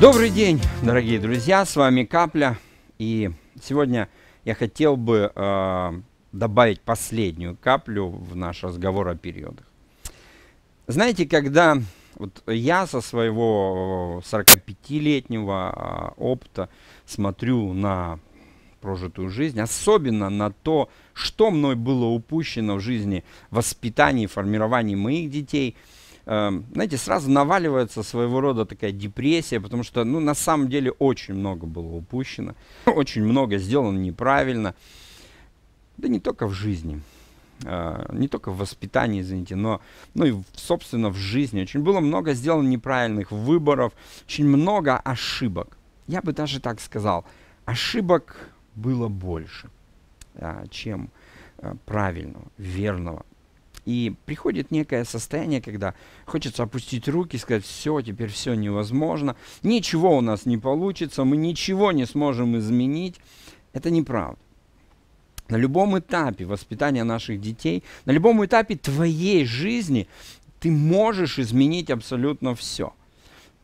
Добрый день, дорогие друзья, с вами Капля. И сегодня я хотел бы э, добавить последнюю каплю в наш разговор о периодах. Знаете, когда вот я со своего 45-летнего э, э, опыта смотрю на прожитую жизнь, особенно на то, что мной было упущено в жизни, воспитании, формировании моих детей – Эм, знаете, сразу наваливается своего рода такая депрессия, потому что, ну, на самом деле очень много было упущено, очень много сделано неправильно, да не только в жизни, э, не только в воспитании, извините, но, ну и, собственно, в жизни. Очень было много сделано неправильных выборов, очень много ошибок. Я бы даже так сказал, ошибок было больше, э, чем э, правильного, верного и приходит некое состояние, когда хочется опустить руки, сказать, все, теперь все невозможно, ничего у нас не получится, мы ничего не сможем изменить. Это неправда. На любом этапе воспитания наших детей, на любом этапе твоей жизни ты можешь изменить абсолютно все.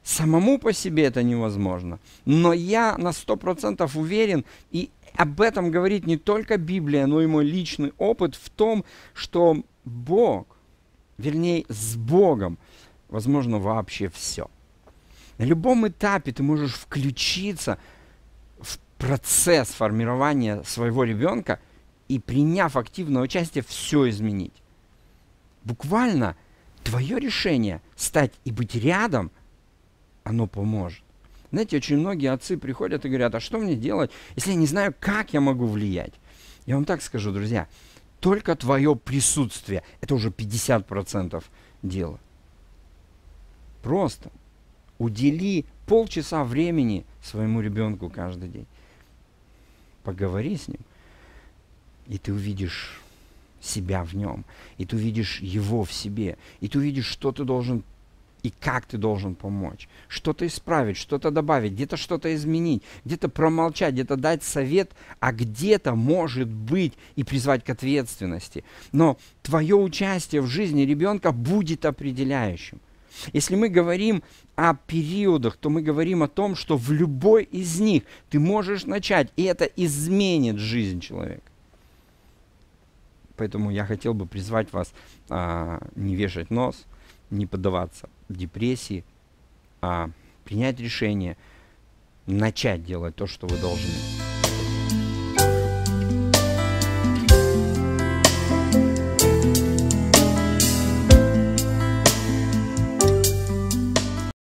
Самому по себе это невозможно. Но я на 100% уверен, и об этом говорит не только Библия, но и мой личный опыт в том, что Бог, вернее, с Богом, возможно, вообще все. На любом этапе ты можешь включиться в процесс формирования своего ребенка и, приняв активное участие, все изменить. Буквально твое решение стать и быть рядом, оно поможет. Знаете, очень многие отцы приходят и говорят, а что мне делать, если я не знаю, как я могу влиять? Я вам так скажу, друзья, только твое присутствие. Это уже 50% дела. Просто удели полчаса времени своему ребенку каждый день. Поговори с ним, и ты увидишь себя в нем, и ты увидишь его в себе, и ты увидишь, что ты должен и как ты должен помочь. Что-то исправить, что-то добавить, где-то что-то изменить, где-то промолчать, где-то дать совет, а где-то, может быть, и призвать к ответственности. Но твое участие в жизни ребенка будет определяющим. Если мы говорим о периодах, то мы говорим о том, что в любой из них ты можешь начать, и это изменит жизнь человека. Поэтому я хотел бы призвать вас а, не вешать нос, не поддаваться депрессии, а принять решение, начать делать то, что вы должны.